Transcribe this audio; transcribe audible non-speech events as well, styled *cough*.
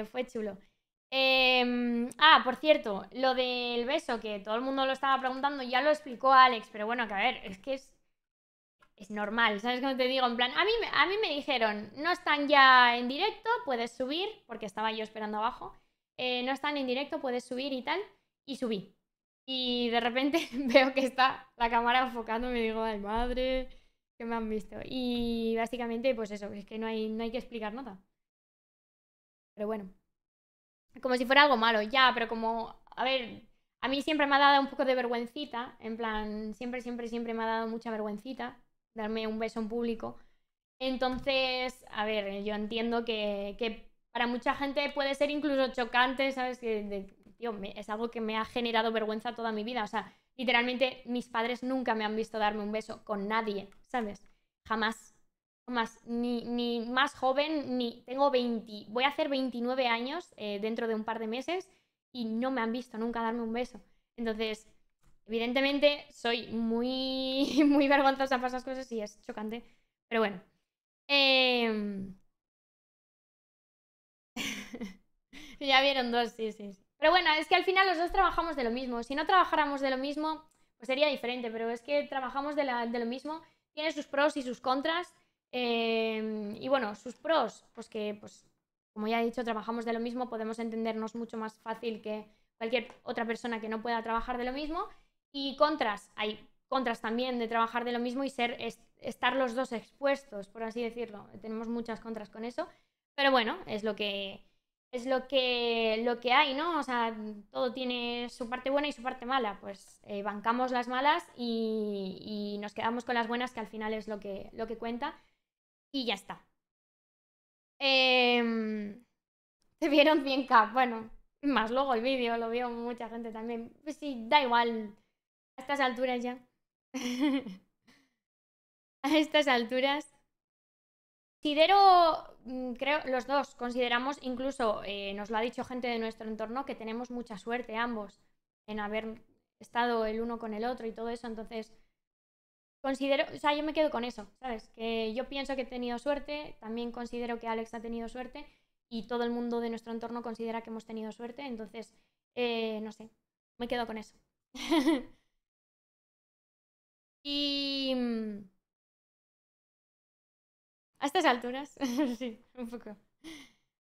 Eh, fue, chulo. Em, ah, por cierto, lo del beso, que todo el mundo lo estaba preguntando, ya lo explicó Alex, pero bueno, que a ver, es que es, es normal, ¿sabes cómo te digo? En plan, a mí, a mí me dijeron, no están ya en directo, puedes subir, porque estaba yo esperando abajo, eh, no están en directo, puedes subir y tal, y subí. Y de repente *laughs* veo que está la cámara enfocando me digo, ay madre, que me han visto. Y básicamente, pues eso, es que no hay, no hay que explicar nada. Pero bueno, como si fuera algo malo, ya, pero como, a ver, a mí siempre me ha dado un poco de vergüencita, en plan, siempre, siempre, siempre me ha dado mucha vergüencita darme un beso en público. Entonces, a ver, yo entiendo que, para mucha gente puede ser incluso chocante, ¿sabes? Que es algo que me ha generado vergüenza toda mi vida. O sea, literalmente mis padres nunca me han visto darme un beso con nadie, ¿sabes? Jamás más, ni, más joven, ni tengo 20, voy a hacer 29 años eh, dentro de un par de meses y no me han visto nunca darme un beso. Entonces, evidentemente soy muy, *laughs* muy vergonzosa para esas cosas y es chocante, pero bueno. Em, *laughs* ya vieron dos, sí, sí, sí. Pero bueno, es que al final los dos trabajamos de lo mismo. Si no trabajáramos de lo mismo, pues sería diferente, pero es que trabajamos de, de lo mismo. Tiene sus pros y sus contras Em, y bueno, sus pros, pues que, pues, como ya he dicho, trabajamos de lo mismo, podemos entendernos mucho más fácil que cualquier otra persona que no pueda trabajar de lo mismo. Y contras, hay contras también de trabajar de lo mismo y ser, estar los dos expuestos, por así decirlo. Tenemos muchas contras con eso, pero bueno, es lo que, es lo que, lo que hay, ¿no? O sea, todo tiene su parte buena y su parte mala. Pues eh, bancamos las malas y, y, nos quedamos con las buenas, que al final es lo que, lo que cuenta y ya está. Em, *laughs* se vieron 100k, bueno, más luego el vídeo, lo vio mucha gente también. Pues sí, da igual, a estas alturas ya. *laughs* a estas alturas. Considero, mm, creo, los dos consideramos, incluso eh, nos lo ha dicho gente de nuestro entorno, que tenemos mucha suerte ambos en haber estado el uno con el otro y todo eso. Entonces, considero, o sea, yo me quedo con eso, ¿sabes? Que yo pienso que he tenido suerte, también considero que Alex ha tenido suerte y todo el mundo de nuestro entorno considera que hemos tenido suerte, entonces, eh, no sé, me quedo con eso. *laughs* y... Mm, a estas alturas, *laughs* sí, un poco.